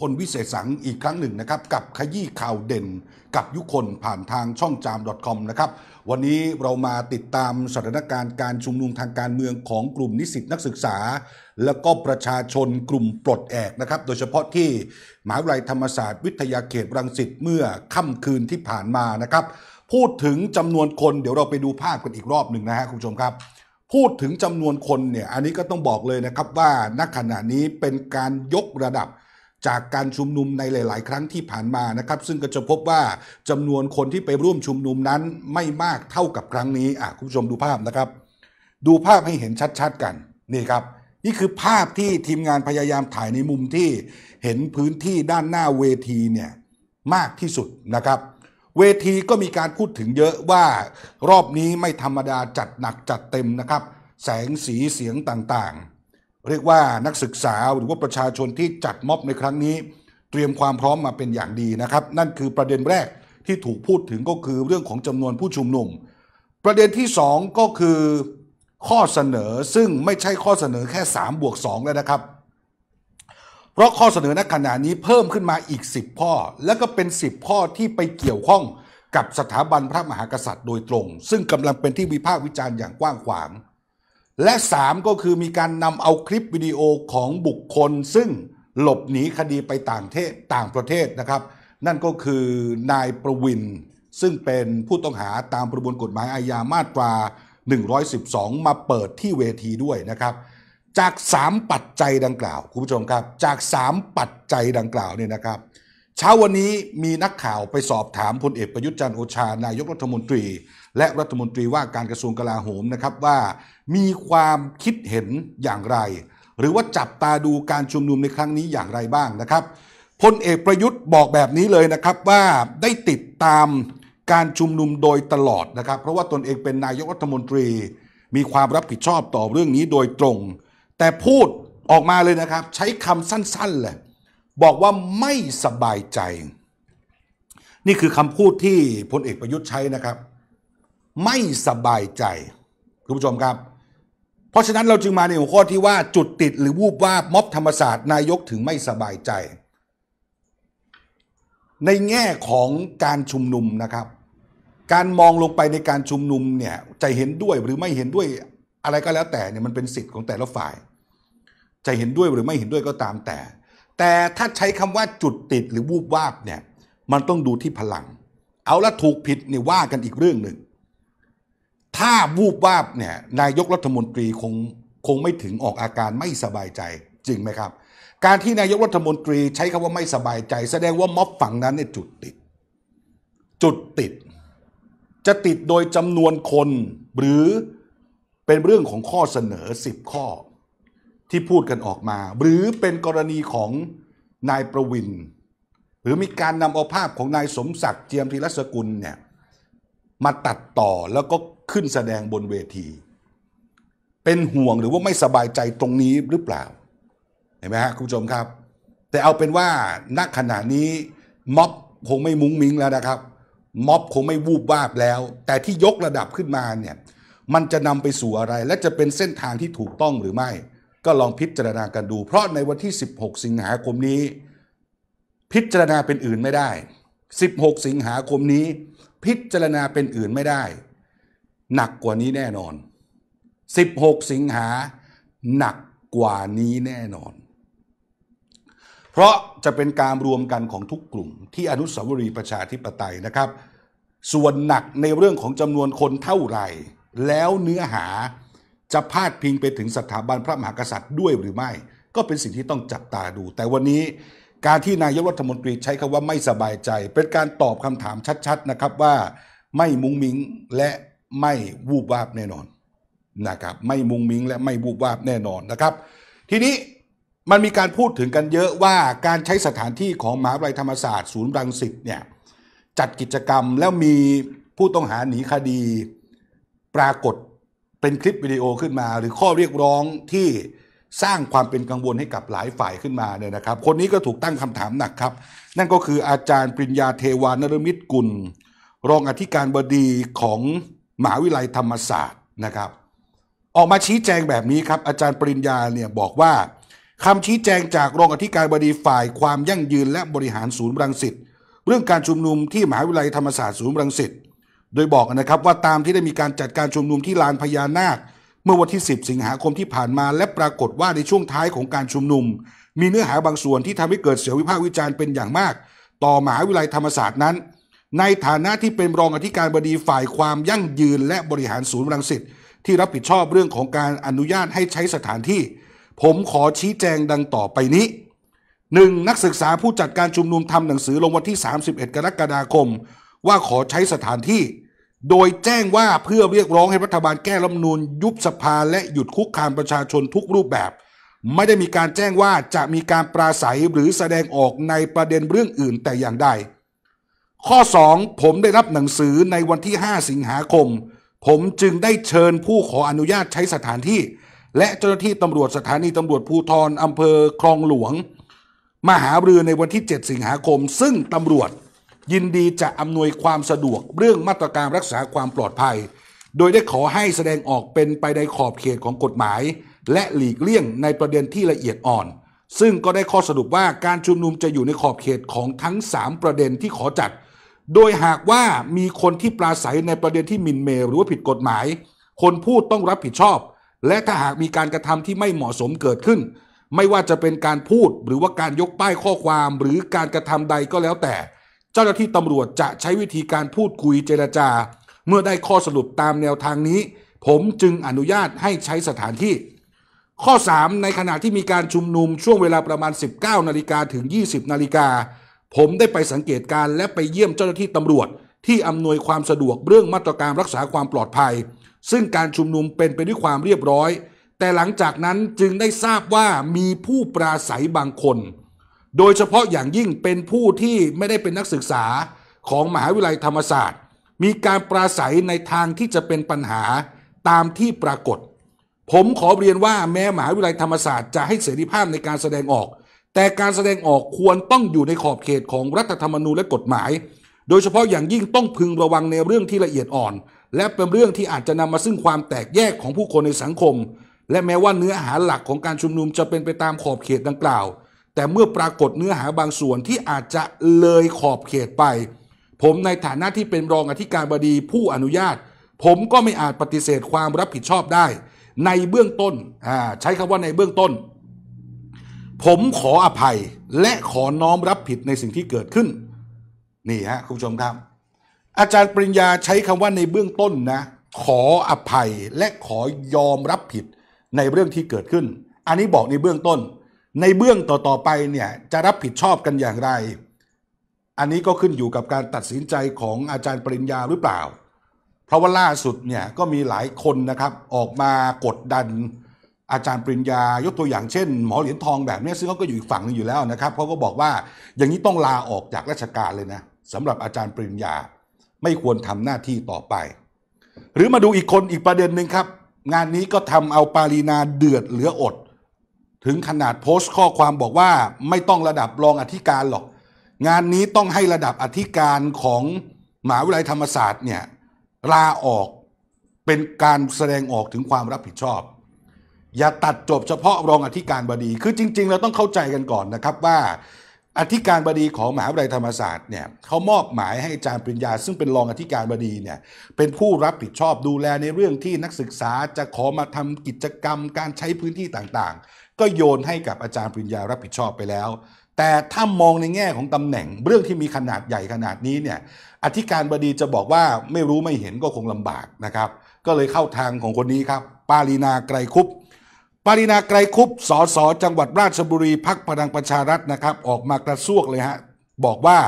คนวิเศษสังอีกครั้งหนึ่งนะครับ กับขยี้ข่าวเด่นกับยุคนผ่านทางช่องจาม .com นะครับวันนี้เรามาติดตามสถานการณ์การชุมนุมทางการเมืองของกลุ่มนิสิตนักศึกษา และก็ประชาชนกลุ่มปลดแอกนะครับ โดยเฉพาะที่มหาวิทยาลัยธรรมศาสตร์วิทยาเขตรังสิตเมื่อค่ำคืนที่ผ่านมานะครับ พูดถึงจำนวนคน เดี๋ยวเราไปดูภาพกันอีกรอบหนึ่งนะฮะคุณผู้ชมครับ พูดถึงจำนวนคนเนี่ยอันนี้ก็ต้องบอกเลยนะครับว่าณขณะนี้เป็นการยกระดับจากการชุมนุมในหลาย ๆ ครั้งที่ผ่านมานะครับ ซึ่งก็จะพบว่าจำนวนคนที่ไปร่วมชุมนุมนั้นไม่มากเท่ากับครั้งนี้อ่ะคุณผู้ชมดูภาพนะครับ ดูภาพให้เห็นชัด ๆ กัน นี่ครับนี่คือภาพที่ทีมงานพยายามถ่ายในมุมที่เห็นพื้นที่ด้านหน้าเวทีเนี่ยมากที่สุดนะครับ เวทีก็มีการพูดถึงเยอะว่ารอบนี้ไม่ธรรมดาจัดหนักจัดเต็มนะครับ แสงสีเสียงต่าง ๆเรียกว่านักศึกษาหรือว่าประชาชนที่จัดม็อบในครั้งนี้ เตรียมความพร้อมมาเป็นอย่างดีนะครับ นั่นคือประเด็นแรกที่ถูกพูดถึงก็คือเรื่องของจำนวนผู้ชุมนุม ประเด็นที่ 2 ก็คือข้อเสนอซึ่งไม่ใช่ข้อเสนอแค่3บวก2แล้วนะครับ เพราะข้อเสนอณขณะนี้เพิ่มขึ้นมาอีก 10 ข้อ และก็เป็น 10 ข้อที่ไปเกี่ยวข้องกับสถาบันพระมหากษัตริย์โดยตรง ซึ่งกำลังเป็นที่วิพากษ์วิจารณ์อย่างกว้างขวางและ 3 ก็คือมีการนำเอาคลิปวิดีโอของบุคคล ซึ่งหลบหนีคดีไปต่างเทศต่างประเทศนะครับ นั่นก็คือนายประวิน ซึ่งเป็นผู้ต้องหาตามประมวลกฎหมายอาญามาตรา 112 มาเปิดที่เวทีด้วยนะครับ จาก 3 ปัจจัยดังกล่าวคุณผู้ชมครับจาก 3 ปัจจัยดังกล่าวเนี่ยนะครับ เช้าวันนี้มีนักข่าวไปสอบถามพลเอกประยุทธ์จันทร์โอชานายกรัฐมนตรีและรัฐมนตรีว่าการกระทรวงกลาโหมนะครับว่ามีความคิดเห็นอย่างไร หรือว่าจับตาดูการชุมนุมในครั้งนี้อย่างไรบ้างนะครับพลเอกประยุทธ์บอกแบบนี้เลยนะครับว่าได้ติดตามการชุมนุมโดยตลอดนะครับ เพราะว่าตนเองเป็นนายกรัฐมนตรีมีความรับผิดชอบต่อเรื่องนี้โดยตรง แต่พูดออกมาเลยนะครับ ใช้คำสั้นๆเลยบอกว่าไม่สบายใจ นี่คือคำพูดที่พลเอกประยุทธ์ใช้นะครับไม่สบายใจคุณผู้ชมครับ เพราะฉะนั้นเราจึงมาในหัวข้อที่ว่าจุดติดหรือวูบวาบม็อบธรรมศาสตร์นายกถึงไม่สบายใจ ในแง่ของการชุมนุมนะครับ การมองลงไปในการชุมนุมเนี่ยจะเห็นด้วยหรือไม่เห็นด้วยอะไรก็แล้วแต่เนี่ยมันเป็นสิทธิ์ของแต่ละฝ่าย จะเห็นด้วยหรือไม่เห็นด้วยก็ตามแต่ แต่ถ้าใช้คำว่าจุดติดหรือวูบวาบเนี่ยมันต้องดูที่พลัง เอาละถูกผิดเนี่ยว่ากันอีกเรื่องหนึ่งถ้าวูบวาบเนี่ยนายกรัฐมนตรีคงคงไม่ถึงออกอาการไม่สบายใจ จริงไหมครับ การที่นายกรัฐมนตรีใช้คำว่าไม่สบายใจแสดงว่าม็อบฝั่งนั้นเนี่ยจุดติด จุดติดจะติดโดยจำนวนคน หรือเป็นเรื่องของข้อเสนอสิบข้อที่พูดกันออกมา หรือเป็นกรณีของนายประวิน หรือมีการนำเอาภาพของนายสมศักดิ์เจียมธีรสกุลเนี่ยมาตัดต่อแล้วก็ขึ้นแสดงบนเวที เป็นห่วงหรือว่าไม่สบายใจตรงนี้หรือเปล่า เห็นไหมฮะคุณผู้ชมครับ แต่เอาเป็นว่าณขณะนี้ ม็อบคงไม่มุ้งมิ้งแล้วนะครับ ม็อบคงไม่วูบวาบแล้ว แต่ที่ยกระดับขึ้นมาเนี่ยมันจะนำไปสู่อะไร และจะเป็นเส้นทางที่ถูกต้องหรือไม่ ก็ลองพิจารณากันดู เพราะในวันที่ 16 สิงหาคมนี้ พิจารณาเป็นอื่นไม่ได้ 16 สิงหาคมนี้ พิจารณาเป็นอื่นไม่ได้หนักกว่านี้แน่นอน 16 สิงหา หนักกว่านี้แน่นอน เพราะจะเป็นการรวมกันของทุกกลุ่ม ที่อนุสาวรีย์ประชาธิปไตยนะครับ ส่วนหนักในเรื่องของจำนวนคนเท่าไหร่ แล้วเนื้อหาจะพาดพิงไปถึงสถาบันพระมหากษัตริย์ด้วยหรือไม่ ก็เป็นสิ่งที่ต้องจับตาดู แต่วันนี้การที่นายกรัฐมนตรีใช้คำว่าไม่สบายใจ เป็นการตอบคำถามชัดๆนะครับว่าไม่มุ้งมิ้งและไม่วูบวาบแน่นอนนะครับ ไม่มุงมิงและไม่วูบวาบแน่นอนนะครับ ทีนี้มันมีการพูดถึงกันเยอะว่าการใช้สถานที่ของมหาวิทยาลัยธรรมศาสตร์ศูนย์รังสิตเนี่ยจัดกิจกรรมแล้วมีผู้ต้องหาหนีคดีปรากฏเป็นคลิปวิดีโอขึ้นมา หรือข้อเรียกร้องที่สร้างความเป็นกังวลให้กับหลายฝ่ายขึ้นมาเนี่ยนะครับ คนนี้ก็ถูกตั้งคำถามหนักครับ นั่นก็คืออาจารย์ปริญญาเทวานรมิตกุล รองอธิการบดีของมหาวิทยาลัยธรรมศาสตร์นะครับ ออกมาชี้แจงแบบนี้ครับ อาจารย์ปริญญาเนี่ยบอกว่าคำชี้แจงจากรองอธิการบดีฝ่ายความยั่งยืนและบริหารศูนย์รังสิตเรื่องการชุมนุมที่มหาวิทยาลัยธรรมศาสตร์ศูนย์รังสิตโดยบอกนะครับว่าตามที่ได้มีการจัดการชุมนุมที่ลานพญานาค เมื่อวันที่ 10 สิงหาคมที่ผ่านมา และปรากฏว่าในช่วงท้ายของการชุมนุม มีเนื้อหาบางส่วนที่ทำให้เกิดเสียวิพากษ์วิจารณ์เป็นอย่างมาก ต่อมหาวิทยาลัยธรรมศาสตร์นั้นในฐานะที่เป็นรองอธิการบดีฝ่ายความยั่งยืนและบริหารศูนย์รังสิตที่รับผิดชอบเรื่องของการอนุญาตให้ใช้สถานที่ ผมขอชี้แจงดังต่อไปนี้ 1. นักศึกษาผู้จัดการชุมนุมทำหนังสือลงวันที่ 31 กรกฎาคม ว่าขอใช้สถานที่ โดยแจ้งว่าเพื่อเรียกร้องให้รัฐบาลแก้รัฐมนูลยุบสภาและหยุดคุกคามประชาชนทุกรูปแบบ ไม่ได้มีการแจ้งว่าจะมีการปราศัยหรือแสดงออกในประเด็นเรื่องอื่น แต่อย่างใดข้อ2ผมได้รับหนังสือในวันที่ 5 สิงหาคม ผมจึงได้เชิญผู้ขออนุญาตใช้สถานที่ และเจ้าหน้าที่ตำรวจสถานีตำรวจภูทรอำเภอคลองหลวง มาหาเรือในวันที่ 7 สิงหาคม ซึ่งตำรวจยินดีจะอำนวยความสะดวกเรื่องมาตรการรักษาความปลอดภัย โดยได้ขอให้แสดงออกเป็นไปในขอบเขตของกฎหมาย และหลีกเลี่ยงในประเด็นที่ละเอียดอ่อน ซึ่งก็ได้ข้อสรุปว่าการชุมนุมจะอยู่ในขอบเขตของทั้ง 3 ประเด็นที่ขอจัดโดยหากว่ามีคนที่ปราศัย ในประเด็นที่มินเมหรือว่าผิดกฎหมาย คนพูดต้องรับผิดชอบ และถ้าหากมีการกระทำที่ไม่เหมาะสมเกิดขึ้น ไม่ว่าจะเป็นการพูดหรือว่าการยกป้ายข้อความหรือการกระทำใดก็แล้วแต่ เจ้าหน้าที่ตำรวจจะใช้วิธีการพูดคุยเจรจา เมื่อได้ข้อสรุปตามแนวทางนี้ ผมจึงอนุญาตให้ใช้สถานที่ ข้อ 3 ในขณะที่มีการชุมนุมช่วงเวลาประมาณ 19นาฬิกาถึง 20นาฬิกาผมได้ไปสังเกตการและไปเยี่ยมเจ้าหน้าที่ตำรวจ ที่อำนวยความสะดวกเรื่องมาตรการรักษาความปลอดภัย ซึ่งการชุมนุมเป็นไปด้วยความเรียบร้อย แต่หลังจากนั้นจึงได้ทราบว่ามีผู้ปราศัยบางคน โดยเฉพาะอย่างยิ่งเป็นผู้ที่ไม่ได้เป็นนักศึกษาของมหาวิทยาลัยธรรมศาสตร์ มีการปราศัยในทางที่จะเป็นปัญหาตามที่ปรากฏ ผมขอเรียนว่า แม้มหาวิทยาลัยธรรมศาสตร์จะให้เสรีภาพในการแสดงออกแต่การแสดงออกควรต้องอยู่ในขอบเขตของรัฐธรรมนูญและกฎหมาย โดยเฉพาะอย่างยิ่งต้องพึงระวังในเรื่องที่ละเอียดอ่อน และเป็นเรื่องที่อาจจะนำมาซึ่งความแตกแยกของผู้คนในสังคม และแม้ว่าเนื้อหาหลักของการชุมนุมจะเป็นไปตามขอบเขตดังกล่าว แต่เมื่อปรากฏเนื้อหาบางส่วนที่อาจจะเลยขอบเขตไป ผมในฐานะที่เป็นรองอธิการบดีผู้อนุญาต ผมก็ไม่อาจปฏิเสธความรับผิดชอบได้ ในเบื้องต้นใช้คำว่าในเบื้องต้นผมขออภัยและขอน้อมรับผิดในสิ่งที่เกิดขึ้นนี่ฮะคุณผู้ชมครับอาจารย์ปริญญาใช้คำว่าในเบื้องต้นนะ ขออภัยและขอยอมรับผิดในเรื่องที่เกิดขึ้น อันนี้บอกในเบื้องต้น ในเบื้องต่อ ๆ ไปเนี่ยจะรับผิดชอบกันอย่างไร อันนี้ก็ขึ้นอยู่กับการตัดสินใจของอาจารย์ปริญญาหรือเปล่า เพราะว่าล่าสุดเนี่ยก็มีหลายคนนะครับ ออกมากดดันอาจารย์ปริญญายกตัวอย่างเช่นหมอเหรียญทองแบบนี้ซึ่งเขาก็อยู่อีกฝั่งนึงอยู่แล้วนะครับเขาก็บอกว่าอย่างนี้ต้องลาออกจากราชการเลยนะสำหรับอาจารย์ปริญญาไม่ควรทำหน้าที่ต่อไป หรือมาดูอีกคนอีกประเด็นหนึ่งครับ งานนี้ก็ทำเอาปารีนาเดือดเหลืออด ถึงขนาดโพสต์ข้อความบอกว่าไม่ต้องระดับรองอธิการหรอกงานนี้ต้องให้ระดับอธิการของหมหาวิทยาลัยธรรมศาสตร์เนี่ยลาออกเป็นการแสดงออกถึงความรับผิดชอบอย่าตัดจบเฉพาะรองอธิการบดี คือจริง ๆ เราต้องเข้าใจกันก่อนนะครับว่า อธิการบดีของมหาวิทยาลัยธรรมศาสตร์เนี่ยเขามอบหมายให้อาจารย์ปริญญา ซึ่งเป็นรองอธิการบดีเนี่ยเป็นผู้รับผิดชอบดูแลในเรื่องที่นักศึกษาจะขอมาทำกิจกรรม การใช้พื้นที่ต่างๆ ก็โยนให้กับอาจารย์ปริญญารับผิดชอบไปแล้ว แต่ถ้ามองในแง่ของตำแหน่งเรื่องที่มีขนาดใหญ่ขนาดนี้เนี่ยอธิการบดีจะบอกว่าไม่รู้ไม่เห็นก็คงลำบากนะครับก็เลยเข้าทางของคนนี้ครับปาลีนาไกรคุปปรินาไกรคุปสอสอจังหวัดราชบุรี พักพลังประชารัฐนะครับ ออกมากระซวกเลยฮะบอกว่า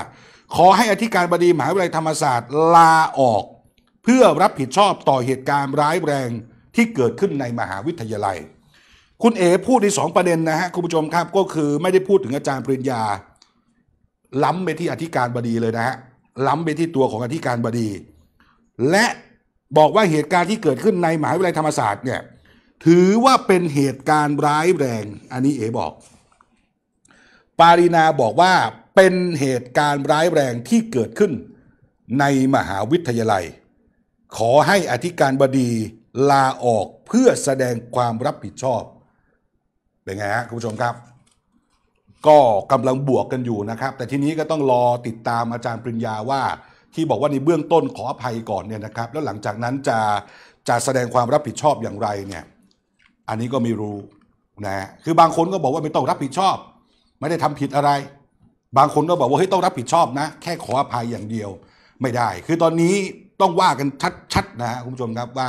ขอให้อธิการบดีมหาวิทยาลัยธรรมศาสตร์ ลาออก เพื่อรับผิดชอบต่อเหตุการณ์ร้ายแรงที่เกิดขึ้นในมหาวิทยาลัย คุณเอ๋พูดในสองประเด็นนะฮะคุณผู้ชมครับ ก็คือไม่ได้พูดถึงอาจารย์ปริญญาล้ำไปที่อธิการบดีเลยนะฮะล้ำไปที่ตัวของอธิการบดี และบอกว่าเหตุการณ์ที่เกิดขึ้นในมหาวิทยาลัยธรรมศาสตร์เนี่ยถือว่าเป็นเหตุการณ์ร้ายแรง อันนี้เอบอก ปารีนาบอกว่าเป็นเหตุการณ์ร้ายแรงที่เกิดขึ้นในมหาวิทยาลัย ขอให้อธิการบดีลาออกเพื่อแสดงความรับผิดชอบ เป็นไงฮะคุณผู้ชมครับ ก็กำลังบวกกันอยู่นะครับ แต่ทีนี้ก็ต้องรอติดตามอาจารย์ปริญญาว่าที่บอกว่าในเบื้องต้นขออภัยก่อนเนี่ยนะครับ แล้วหลังจากนั้นจะจะแสดงความรับผิดชอบอย่างไรเนี่ยอันนี้ก็ไม่รู้นะคือบางคนก็บอกว่าไม่ต้องรับผิดชอบ ไม่ได้ทำผิดอะไร บางคนก็บอกว่า เฮ้ย ต้องรับผิดชอบนะ แค่ขออภัยอย่างเดียว ไม่ได้ คือตอนนี้ต้องว่ากัน ชัดๆนะคุณผู้ชมครับว่า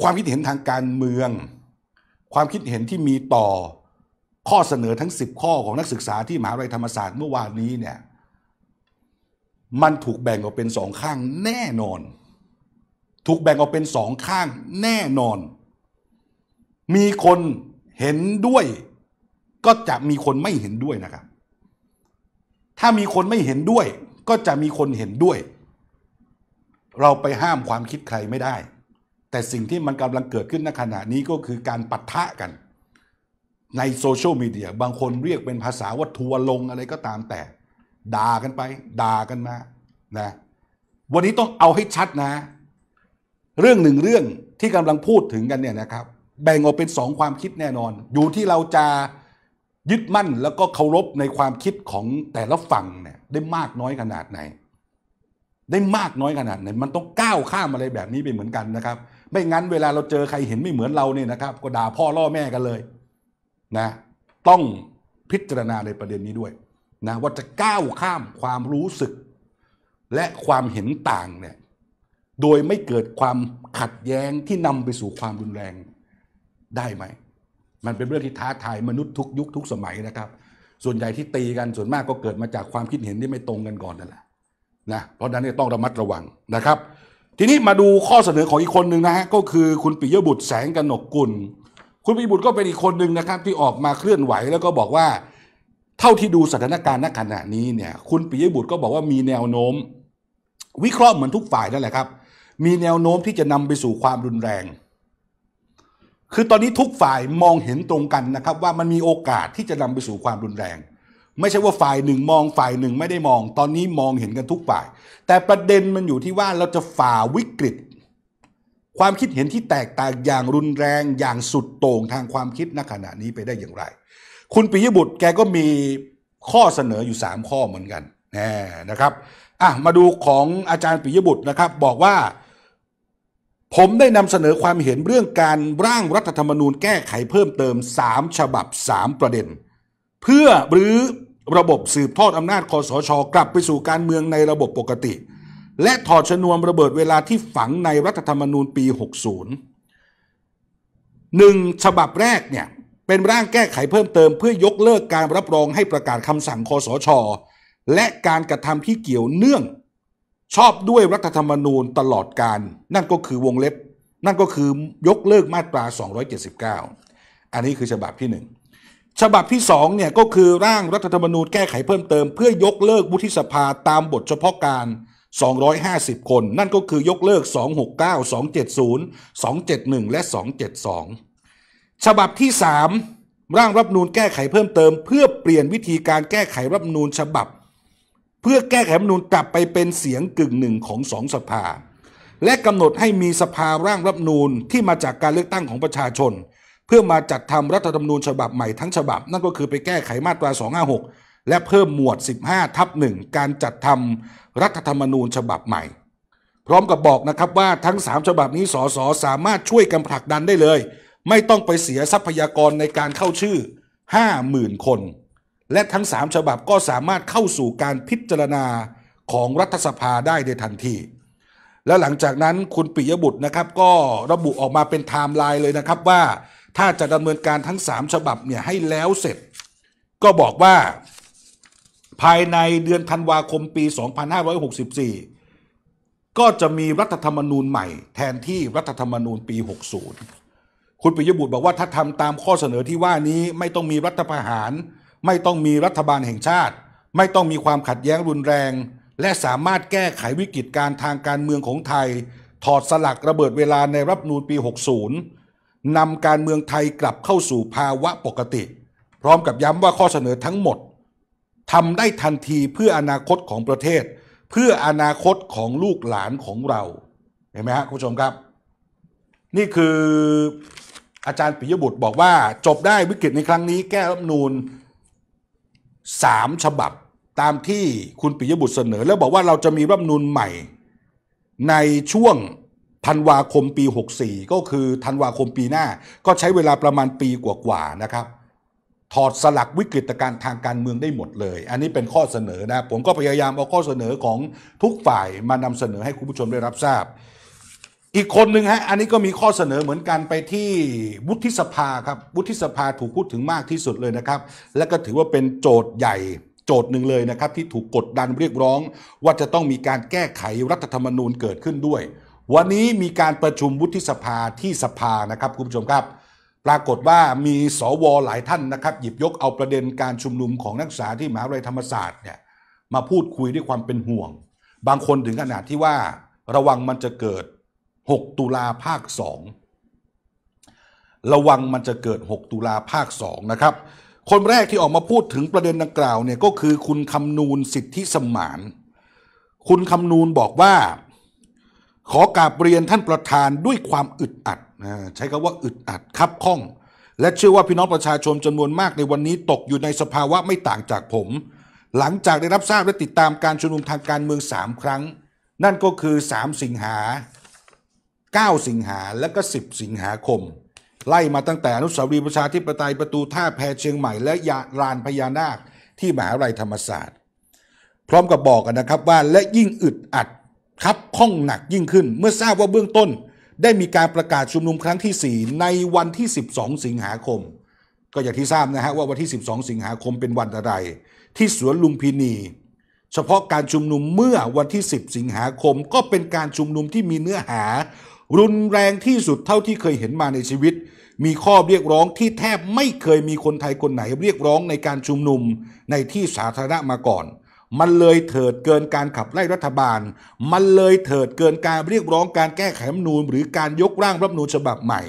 ความคิดเห็นทางการเมือง ความคิดเห็นที่มีต่อ ข้อเสนอทั้ง 10 ข้อของนักศึกษาที่มหาวิทยาลัยธรรมศาสตร์เมื่อวานนี้เนี่ยมันถูกแบ่งออกเป็นสองข้างแน่นอน ถูกแบ่งออกเป็นสองข้างแน่นอนมีคนเห็นด้วยก็จะมีคนไม่เห็นด้วยนะครับ ถ้ามีคนไม่เห็นด้วย ก็จะมีคนเห็นด้วย เราไปห้ามความคิดใครไม่ได้ แต่สิ่งที่มันกำลังเกิดขึ้นในขณะนี้ก็คือการปะทะกัน ในโซเชียลมีเดีย บางคนเรียกเป็นภาษาว่าทัวลงอะไรก็ตามแต่ด่ากันไปด่ากันมานะ วันนี้ต้องเอาให้ชัดนะ เรื่องหนึ่งเรื่องที่กำลังพูดถึงกันเนี่ยนะครับแบ่งออกเป็นสองความคิดแน่นอน อยู่ที่เราจะยึดมั่นแล้วก็เคารพในความคิดของแต่ละฝั่งเนี่ย ได้มากน้อยขนาดไหน ได้มากน้อยขนาดไหน มันต้องก้าวข้ามอะไรแบบนี้ไปเหมือนกันนะครับ ไม่งั้นเวลาเราเจอใครเห็นไม่เหมือนเราเนี่ยนะครับ ก็ด่าพ่อล่อแม่กันเลยนะ ต้องพิจารณาในประเด็นนี้ด้วยนะว่าจะก้าวข้ามความรู้สึกและความเห็นต่างเนี่ยโดยไม่เกิดความขัดแย้งที่นำไปสู่ความรุนแรงได้ไหม มันเป็นเรื่องที่ท้าทายมนุษย์ทุกยุคทุกสมัยนะครับ ส่วนใหญ่ที่ตีกันส่วนมากก็เกิดมาจากความคิดเห็นที่ไม่ตรงกันก่อนนั่นแหละนะ เพราะนั้นต้องระมัดระวังนะครับ ทีนี้มาดูข้อเสนอของอีกคนหนึ่งนะฮะก็คือคุณปิยบุตรแสงกนกกุล คุณปิยบุตรก็เป็นอีกคนหนึ่งนะครับ ที่ออกมาเคลื่อนไหว แล้วก็บอกว่า เท่าที่ดูสถานการณ์ณขณะนี้เนี่ย คุณปิยบุตรก็บอกว่ามีแนวโน้ม วิเคราะห์เหมือนทุกฝ่ายนั่นแหละครับ มีแนวโน้มที่จะนำไปสู่ความรุนแรงคือตอนนี้ทุกฝ่ายมองเห็นตรงกันนะครับว่ามันมีโอกาสที่จะนำไปสู่ความรุนแรง ไม่ใช่ว่าฝ่ายหนึ่งมองฝ่ายหนึ่งไม่ได้มอง ตอนนี้มองเห็นกันทุกฝ่าย แต่ประเด็นมันอยู่ที่ว่าเราจะฝ่าวิกฤต ความคิดเห็นที่แตกต่างอย่างรุนแรงอย่างสุดโต่งทางความคิดณขณะนี้ไปได้อย่างไร คุณปิยบุตรแกก็มีข้อเสนออยู่ 3 ข้อเหมือนกันนะครับอ่ะมาดูของอาจารย์ปิยบุตรนะครับ บอกว่าผมได้นำเสนอความเห็นเรื่องการร่างรัฐธรรมนูญแก้ไขเพิ่มเติม 3 ฉบับ 3 ประเด็น เพื่อหรือระบบสืบทอดอำนาจคอสชกลับไปสู่การเมืองในระบบปกติ และถอดชนวนระเบิดเวลาที่ฝังในรัฐธรรมนูญปี 60หนึ่งฉบับแรกเนี่ยเป็นร่างแก้ไขเพิ่มเติมเพื่อยกเลิกการรับรองให้ประกาศคำสั่งคอสช และการกระทำที่เกี่ยวเนื่องชอบด้วยรัฐธรรมนูญตลอดการ นั่นก็คือวงเล็บ นั่นก็คือยกเลิกมาตรา 279 อันนี้คือฉบับที่ 1 ฉบับที่2เนี่ยก็คือร่างรัฐธรรมนูญแก้ไขเพิ่มเติมเพื่อยกเลิกวุฒิสภาตามบทเฉพาะการ250 คนนั่นก็คือยกเลิก269 270 271และ272 ฉบับที่ 3 ร่างรับนูลแก้ไขเพิ่มเติมเพื่อเปลี่ยนวิธีการแก้ไขรับนูลฉบับเพื่อแก้ไขรัฐมนูญกลับไปเป็นเสียงกึ่งหนึ่งของสองสภา และกำหนดให้มีสภาร่างรัฐมนูญที่มาจากการเลือกตั้งของประชาชน เพื่อมาจัดทำรัฐธรรมนูญฉบับใหม่ทั้งฉบับนั่นก็คือไปแก้ไขมาตรา 256 และเพิ่มหมวด 15 ทับหการจัดทำรัฐธรรมนูญฉบับใหม่ พร้อมกับบอกนะครับว่าทั้ง 3 ฉบับนี้ สสสามารถช่วยกันผลักดันได้เลย ไม่ต้องไปเสียทรัพยากรในการเข้าชื่อ 50,000 คนและทั้ง 3 ฉบับก็สามารถเข้าสู่การพิจารณาของรัฐสภาได้ในทันที และหลังจากนั้นคุณปิยบุตรนะครับก็ระบุออกมาเป็นไทม์ไลน์เลยนะครับว่าถ้าจะดำเนินการทั้ง 3 ฉบับเนี่ยให้แล้วเสร็จ ก็บอกว่า ภายในเดือนธันวาคมปี 2564 ก็จะมีรัฐธรรมนูญใหม่แทนที่รัฐธรรมนูญปี 60 คุณปิยบุตรบอกว่าถ้าทำตามข้อเสนอที่ว่านี้ไม่ต้องมีรัฐประหารไม่ต้องมีรัฐบาลแห่งชาติ ไม่ต้องมีความขัดแย้งรุนแรง และสามารถแก้ไขวิกฤตการทางการเมืองของไทย ถอดสลักระเบิดเวลาในรับนูนปี 60นำการเมืองไทยกลับเข้าสู่ภาวะปกติ พร้อมกับย้ำว่าข้อเสนอทั้งหมดทำได้ทันทีเพื่ออนาคตของประเทศ เพื่ออนาคตของลูกหลานของเรา เห็นไหมคับคุณผู้ชมครับ นี่คือ อาจารย์ปิยบุตรบอกว่า จบได้วิกฤตในครั้งนี้ แก้รัฐนูนสามฉบับ ตามที่คุณปิยบุตรเสนอ แล้วบอกว่าเราจะมีรัฐมนูลใหม่ ในช่วงธันวาคมปี 64 ก็คือธันวาคมปีหน้าก็ใช้เวลาประมาณปีกว่าๆนะครับ ถอดสลักวิกฤตการณ์ทางการเมืองได้หมดเลย อันนี้เป็นข้อเสนอนะผมก็พยายามเอาข้อเสนอของทุกฝ่ายมานำเสนอให้คุณผู้ชมได้รับทราบอีกคนหนึ่งฮะ อันนี้ก็มีข้อเสนอเหมือนกันไปที่วุฒิสภาครับ วุฒิสภาถูกพูดถึงมากที่สุดเลยนะครับ และก็ถือว่าเป็นโจทย์ใหญ่โจทย์หนึ่งเลยนะครับที่ถูกกดดันเรียกร้อง ว่าจะต้องมีการแก้ไขรัฐธรรมนูญเกิดขึ้นด้วย วันนี้มีการประชุมวุฒิสภาที่สภานะครับคุณผู้ชมครับ ปรากฏว่ามีสวหลายท่านนะครับหยิบยกเอาประเด็นการชุมนุมของนักศึกษาที่มหาวิทยาลัยธรรมศาสตร์เนี่ยมาพูดคุยด้วยความเป็นห่วง บางคนถึงขนาดที่ว่าระวังมันจะเกิด6 ตุลาภาค 2 ระวังมันจะเกิด 6 ตุลาภาค 2 นะครับ คนแรกที่ออกมาพูดถึงประเด็นดังกล่าวเนี่ยก็คือคุณคำนูนสิทธิสมาน คุณคำนูนบอกว่า ขอกราบเรียนท่านประธานด้วยความอึดอัดใช้คำว่าอึดอัดครับข้อง และเชื่อว่าพี่น้องประชาชนจำนวนมากในวันนี้ตกอยู่ในสภาวะไม่ต่างจากผม หลังจากได้รับทราบและติดตามการชุมนุมทางการเมือง3ครั้ง นั่นก็คือ 3 สิงหา9 สิงหาและก็ 10 สิงหาคม ไล่มาตั้งแต่อนุสาวรีย์ประชาธิปไตยประตูท่าแพเชียงใหม่และยาลานพญานาคที่มหาวิทยาลัยธรรมศาสตร์ พร้อมกับบอกกันนะครับว่าและยิ่งอึดอัด ครับข้องหนักยิ่งขึ้นเมื่อทราบว่าเบื้องต้นได้มีการประกาศชุมนุมครั้งที่ 4 ในวันที่ 12 สิงหาคม ก็อย่างที่ทราบนะฮะว่าวันที่ 12 สิงหาคมเป็นวันอะไรที่สวนลุมพินี เฉพาะการชุมนุมเมื่อวันที่ 10 สิงหาคมก็เป็นการชุมนุมที่มีเนื้อหารุนแรงที่สุดเท่าที่เคยเห็นมาในชีวิต มีข้อเรียกร้องที่แทบไม่เคยมีคนไทยคนไหนเรียกร้องในการชุมนุมในที่สาธารณะมาก่อน มันเลยเถิดเกินการขับไล่รัฐบาล มันเลยเถิดเกินการเรียกร้องการแก้ไขรัฐนูนหรือการยกร่างรัฐนูนฉบับใหม่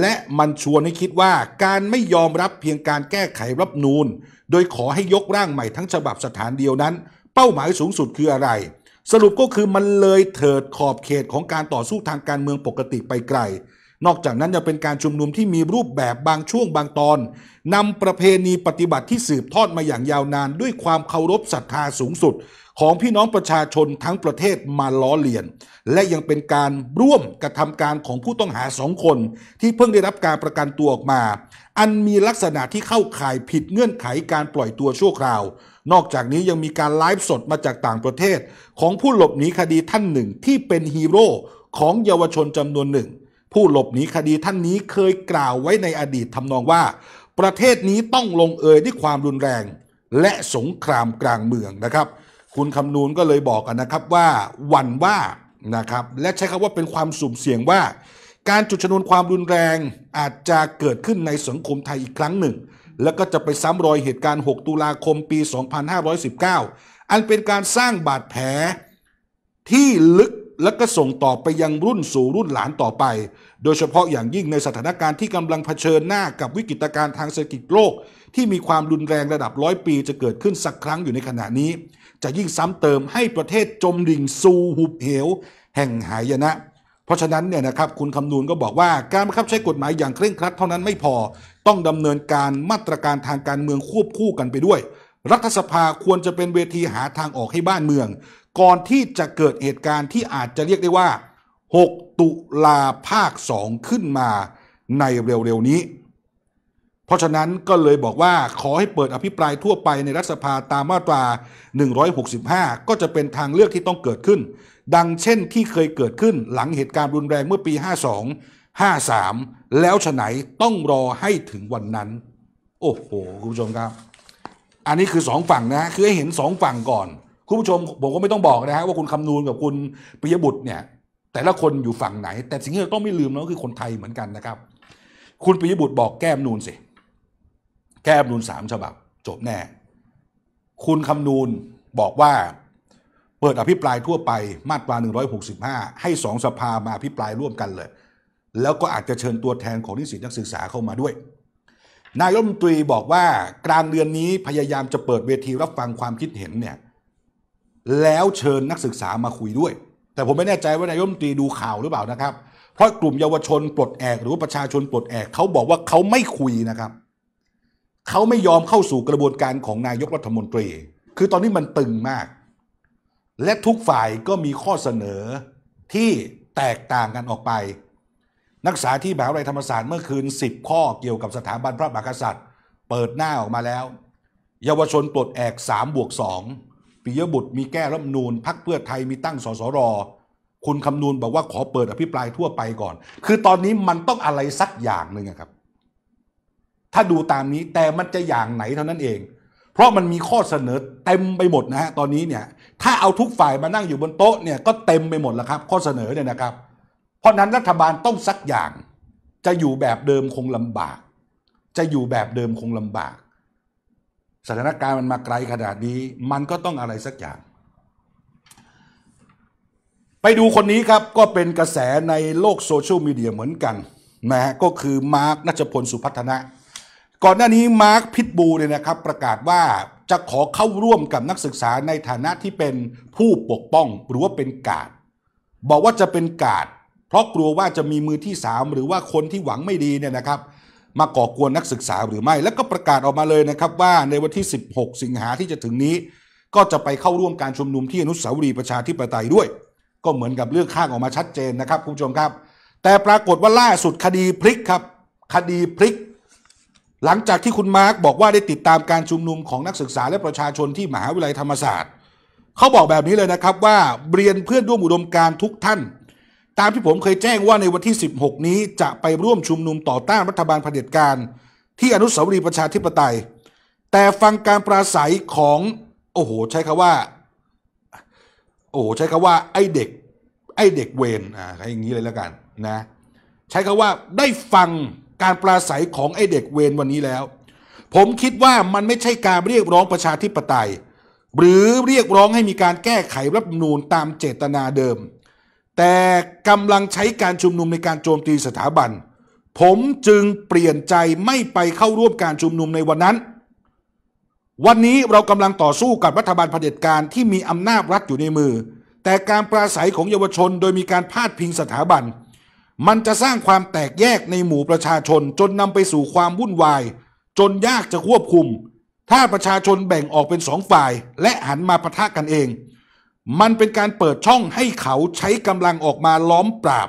และมันชวนให้คิดว่าการไม่ยอมรับเพียงการแก้ไขรัฐนูนโดยขอให้ยกร่างใหม่ทั้งฉบับสถานเดียวนั้น เป้าหมายสูงสุดคืออะไรสรุปก็คือมันเลยเถิดขอบเขตของการต่อสู้ทางการเมืองปกติไปไกล นอกจากนั้นยังเป็นการชุมนุมที่มีรูปแบบบางช่วงบางตอน นำประเพณีปฏิบัติที่สืบทอดมาอย่างยาวนานด้วยความเคารพศรัทธาสูงสุด ของพี่น้องประชาชนทั้งประเทศมาล้อเลียน และยังเป็นการร่วมกระทำการของผู้ต้องหาสองคน ที่เพิ่งได้รับการประกันตัวออกมาอันมีลักษณะที่เข้าข่ายผิดเงื่อนไขการปล่อยตัวชั่วคราว นอกจากนี้ยังมีการไลฟ์สดมาจากต่างประเทศ ของผู้หลบหนีคดีท่านหนึ่งที่เป็นฮีโร่ของเยาวชนจำนวนหนึ่ง ผู้หลบหนีคดีท่านนี้เคยกล่าวไว้ในอดีตทำนองว่า ประเทศนี้ต้องลงเอยด้วยความรุนแรง และสงครามกลางเมืองนะครับ คุณคำนูนก็เลยบอกกันะครับว่า วันว่านะครับและใช้คำว่าเป็นความสุ่มเสี่ยงว่าการจุดชนวนความรุนแรงอาจจะเกิดขึ้นในสังคมไทยอีกครั้งหนึ่ง แล้วก็จะไปซ้ำรอยเหตุการณ์ 6 ตุลาคมปี 2519 อันเป็นการสร้างบาดแผล ที่ลึกและก็ส่งต่อไปยังรุ่นสู่รุ่นหลานต่อไป โดยเฉพาะอย่างยิ่งในสถานการณ์ที่กำลังเผชิญหน้ากับวิกฤตการณ์ทางเศรษฐกิจโลก ที่มีความรุนแรงระดับร้อยปี จะเกิดขึ้นสักครั้งอยู่ในขณะนี้ จะยิ่งซ้ำเติมให้ประเทศจมดิ่งสู่หุบเหว แห่งหายนะเพราะฉะนั้นเนี่ยนะครับคุณคำนูนก็บอกว่าการบังคับใช้กฎหมายอย่างเคร่งครัดเท่านั้นไม่พอต้องดำเนินการมาตรการทางการเมืองควบคู่กันไปด้วย รัฐสภาควรจะเป็นเวทีหาทางออกให้บ้านเมือง ก่อนที่จะเกิดเหตุการณ์ที่อาจจะเรียกได้ว่า 6 ตุลาภาค2ขึ้นมาในเร็วๆนี้ เพราะฉะนั้นก็เลยบอกว่าขอให้เปิดอภิปรายทั่วไปในรัฐสภาตามมาตรา 165 ก็จะเป็นทางเลือกที่ต้องเกิดขึ้นดังเช่นที่เคยเกิดขึ้นหลังเหตุการณ์รุนแรงเมื่อปี 52 53 แล้วฉไหนต้องรอให้ถึงวันนั้น โอ้โหคุณผู้ชมครับ อันนี้คือสองฝั่งนะ คือให้เห็นสองฝั่งก่อน คุณผู้ชมผมก็ไม่ต้องบอกนะฮะว่าคุณคำนูนกับคุณปิยบุตรเนี่ยแต่ละคนอยู่ฝั่งไหน แต่สิ่งที่เราต้องไม่ลืมนะคือคนไทยเหมือนกันนะครับ คุณปิยบุตรบอกแก้มนูนสิ แก้มนูนสามฉบับ จบแน่ คุณคำนูนบอกว่าเปิดอภิปรายทั่วไปมาตรา 165 ให้สองสภามาอภิปรายร่วมกันเลย แล้วก็อาจจะเชิญตัวแทนของนิสิตนักศึกษาเข้ามาด้วย นายรัฐมนตรีบอกว่ากลางเดือนนี้พยายามจะเปิดเวทีรับฟังความคิดเห็นเนี่ย แล้วเชิญนักศึกษามาคุยด้วย แต่ผมไม่แน่ใจว่า นายรัฐมนตรีดูข่าวหรือเปล่านะครับ เพราะกลุ่มเยาวชนปลดแอกหรือว่าประชาชนปลดแอกเขาบอกว่าเขาไม่คุยนะครับ เขาไม่ยอมเข้าสู่กระบวนการของนายกรัฐมนตรี คือตอนนี้มันตึงมากและทุกฝ่ายก็มีข้อเสนอที่แตกต่างกันออกไป นักศึกษาที่มหาวิทยาลัยธรรมศาสตร์ เมื่อคืน 10 ข้อเกี่ยวกับสถาบันพระมหากษัตริย์ เปิดหน้าออกมาแล้ว เยาวชนปลดแอก3บวก2ปิยบุตรมีแก้รัฐมนูลพักเพื่อไทยมีตั้งสสรคุณคำนูนบอกว่าขอเปิดอภิปรายทั่วไปก่อน คือตอนนี้มันต้องอะไรสักอย่างหนึ่งครับ ถ้าดูตามนี้แต่มันจะอย่างไหนเท่านั้นเอง เพราะมันมีข้อเสนอเต็มไปหมดนะฮะตอนนี้เนี่ยถ้าเอาทุกฝ่ายมานั่งอยู่บนโต๊ะเนี่ย ก็เต็มไปหมดแล้วครับ ข้อเสนอเนี่ยนะครับ เพราะนั้นรัฐบาลต้องสักอย่าง จะอยู่แบบเดิมคงลำบาก จะอยู่แบบเดิมคงลำบาก สถานการณ์มันมาไกลขนาดนี้ มันก็ต้องอะไรสักอย่าง ไปดูคนนี้ครับก็เป็นกระแสในโลกโซเชียลมีเดียเหมือนกันนะฮะก็คือมาร์กนัชพลสุพัฒนะก่อนหน้านี้มาร์กพิทบูเนี่ยนะครับประกาศว่าจะขอเข้าร่วมกับนักศึกษาในฐานะที่เป็นผู้ปกป้องหรือว่าเป็นกาดบอกว่าจะเป็นกาดเพราะกลัวว่าจะมีมือที่สามหรือว่าคนที่หวังไม่ดีเนี่ยนะครับ มาก่อกวนนักศึกษาหรือไม่ แล้วก็ประกาศออกมาเลยนะครับว่าในวันที่ 16 สิงหาที่จะถึงนี้ ก็จะไปเข้าร่วมการชุมนุมที่อนุสาวรีย์ประชาธิปไตยด้วย ก็เหมือนกับเรื่องข้างออกมาชัดเจนนะครับคุณผู้ชมครับ แต่ปรากฏว่าล่าสุดคดีพลิกครับ คดีพลิกหลังจากที่คุณมาร์กบอกว่าได้ติดตามการชุมนุมของนักศึกษาและประชาชนที่มหาวิทยาลัยธรรมศาสตร์ เขาบอกแบบนี้เลยนะครับว่าเรียนเพื่อนร่วมอุดมการทุกท่าน ตามที่ผมเคยแจ้งว่าในวันที่ 16 นี้จะไปร่วมชุมนุมต่อต้านรัฐบาลเผด็จการ ที่อนุสาวรีย์ประชาธิปไตย แต่ฟังการปราศัยของโอ้โหใช้คาว่าโอ้โหใช้คาว่าไอเด็กไอเด็กเวนอ่าอย่างนี้เลยแล้วกันนะใช้คาว่าได้ฟังการปราศัยของไอเด็กเวนวันนี้แล้ว ผมคิดว่ามันไม่ใช่การเรียกร้องประชาธิปไตย หรือเรียกร้องให้มีการแก้ไขรัฐธรรมนูนตามเจตนาเดิม แต่กำลังใช้การชุมนุมในการโจมตีสถาบัน ผมจึงเปลี่ยนใจไม่ไปเข้าร่วมการชุมนุมในวันนั้น วันนี้เรากำลังต่อสู้กับรัฐบาลเผด็จการที่มีอำนาจรัฐอยู่ในมือ แต่การปราศัยของเยาวชนโดยมีการพาดพิงสถาบันเมันจะสร้างความแตกแยกในหมู่ประชาชน จนนำไปสู่ความวุ่นวาย จนยากจะควบคุม ถ้าประชาชนแบ่งออกเป็นสองฝ่ายและหันมาปะทะกันเอง มันเป็นการเปิดช่องให้เขาใช้กำลังออกมาล้อมปราบ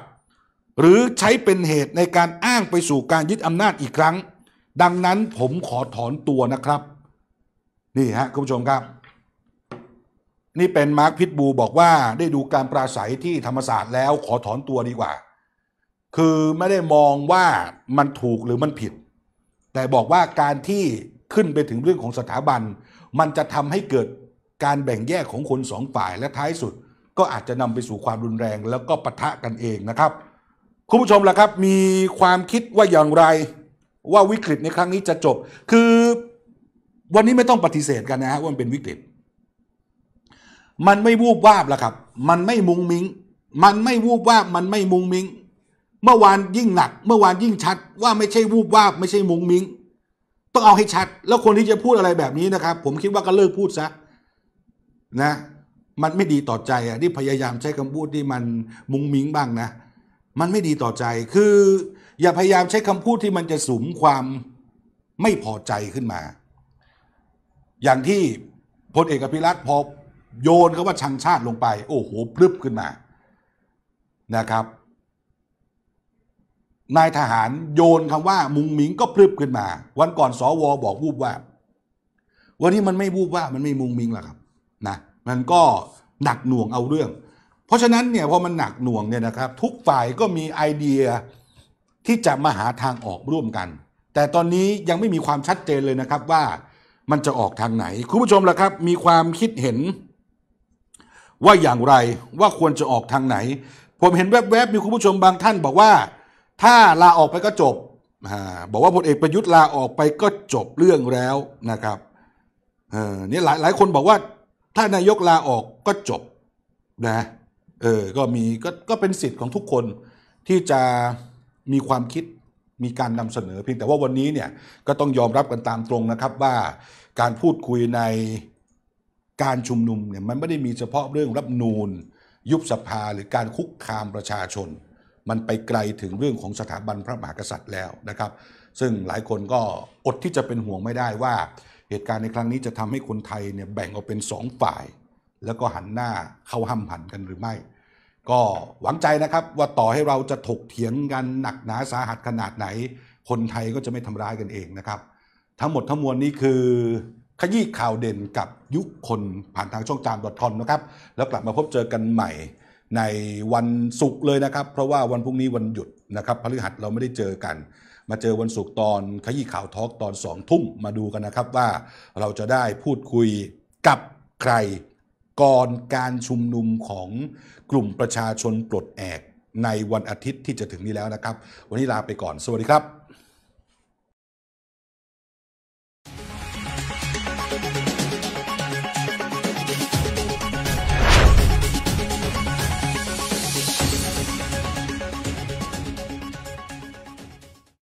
หรือใช้เป็นเหตุในการอ้างไปสู่การยึดอำนาจอีกครั้ง ดังนั้นผมขอถอนตัวนะครับ นี่ฮะคุณผู้ชมครับ นี่เป็นมาร์คพิทบูบอกว่า ได้ดูการปราศัยที่ธรรมศาสตร์แล้วขอถอนตัวดีกว่าคือไม่ได้มองว่ามันถูกหรือมันผิด แต่บอกว่าการที่ขึ้นไปถึงเรื่องของสถาบัน มันจะทำให้เกิดการแบ่งแยกของคนสองฝ่ายและท้ายสุด ก็อาจจะนำไปสู่ความรุนแรง แล้วก็ปะทะกันเองนะครับ คุณผู้ชมล่ะครับ มีความคิดว่าอย่างไรว่าวิกฤตในครั้งนี้จะจบคือวันนี้ไม่ต้องปฏิเสธกันนะฮะว่ามันเป็นวิกฤต มันไม่วูบวาบละครับมันไม่มุงมิง มันไม่วูบวาบมันไม่มุงมิงเมื่อวานยิ่งหนัก เมื่อวานยิ่งชัดว่าไม่ใช่วูบวาบไม่ใช่มุงมิงต้องเอาให้ชัด แล้วคนที่จะพูดอะไรแบบนี้นะครับ ผมคิดว่าก็เลิกพูดซะนะ มันไม่ดีต่อใจอ่ะที่พยายามใช้คำพูดที่มันมุงมิงบ้างนะมันไม่ดีต่อใจคือ อย่าพยายามใช้คำพูดที่มันจะสุมความไม่พอใจขึ้นมา อย่างที่พลเอกพิรัตพอโยนเขาว่าชังชาติลงไป โอ้โหพลึบขึ้นมา นะครับนายทหารโยนคำว่า มุงหมิงก็พลึบขึ้นมา วันก่อนสอวอบอกวูบว่าวันนี้มันไม่วูบว่า มันไม่มุงหมิงหรอกครับนะมันก็หนักหน่วงเอาเรื่อง เพราะฉะนั้นเนี่ยพอมันหนักหน่วงเนี่ยนะครับ ทุกฝ่ายก็มีไอเดียที่จะมาหาทางออกร่วมกัน แต่ตอนนี้ยังไม่มีความชัดเจนเลยนะครับ ว่า มันจะออกทางไหนคุณผู้ชมล่ะครับ มีความคิดเห็น ว่าอย่างไรว่าควรจะออกทางไหน ผมเห็นแวบๆมีคุณผู้ชมบางท่านบอกว่าถ้าลาออกไปก็จบ บอกว่าพลเอกประยุทธ์ลาออกไปก็จบเรื่องแล้วนะครับเนี่ยหลายหลายคนบอกว่าถ้านายกลาออกก็จบนะ เออ ก็มีก็ก็เป็นสิทธิ์ของทุกคนที่จะมีความคิดมีการนำเสนอเพียงแต่ว่าวันนี้เนี่ยก็ต้องยอมรับกันตามตรงนะครับ ว่าการพูดคุยในการชุมนุมเนี่ยมันไม่ได้มีเฉพาะเรื่องรับนูนยุบสภาหรือการคุกคามประชาชนมันไปไกลถึงเรื่องของสถาบันพระมหากษัตริย์แล้วนะครับ ซึ่งหลายคนก็อดที่จะเป็นห่วงไม่ได้ว่า เหตุการณ์ในครั้งนี้จะทำให้คนไทยเนี่ยแบ่งออกเป็นสองฝ่าย แล้วก็หันหน้าเข้าห้ำหันกันหรือไม่ ก็หวังใจนะครับว่าต่อให้เราจะถกเถียงกันหนักหนาสาหัสขนาดไหน คนไทยก็จะไม่ทำร้ายกันเองนะครับ ทั้งหมดทั้งมวลนี้คือขยี้ข่าวเด่นกับยุคคนผ่านทางช่องจามดอทคอนะครับ แล้วกลับมาพบเจอกันใหม่ในวันศุกร์เลยนะครับเพราะว่าวันพรุ่งนี้วันหยุดนะครับพฤหัสเราไม่ได้เจอกัน มาเจอวันศุกร์ตอนขยี้ข่าวทอกตอนสองทุ่มมาดูกันนะครับ ว่าเราจะได้พูดคุยกับใครก่อนการชุมนุมของกลุ่มประชาชนปลดแอก ในวันอาทิตย์ที่จะถึงนี้แล้วนะครับ วันนี้ลาไปก่อน สวัสดีครับ